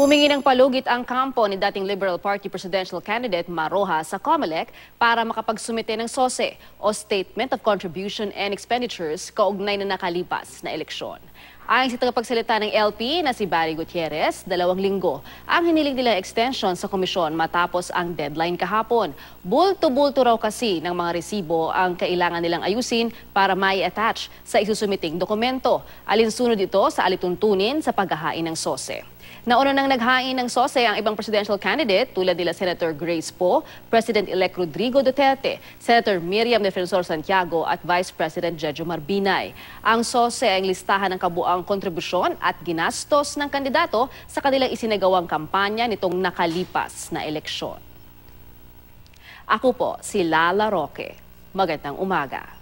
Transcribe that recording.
Humingi ng palugit ang kampo ni dating Liberal Party presidential candidate Maroha sa COMELEC para makapagsumite ng SOSE o Statement of Contribution and Expenditures kaugnay na nakalipas na eleksyon. Ayon sa tagapagsalita ng LP na si Barry Gutierrez, dalawang linggo ang hiniling nila extension sa komisyon matapos ang deadline kahapon. Bulto-bulto raw kasi ng mga resibo ang kailangan nilang ayusin para may attach sa isusumiting dokumento. Alinsunod ito sa alituntunin sa paghahain ng SOSE. Nauna nang naghain ng sose ang ibang presidential candidate tulad nila Senator Grace Poe, President-elect Rodrigo Duterte, Senator Miriam Defensor Santiago at Vice President Jejo Marbinay. Ang sose ay listahan ng kabuang ang kontribusyon at ginastos ng kandidato sa kanilang isinagawang kampanya nitong nakalipas na eleksyon. Ako po si Lala Roque. Magandang umaga.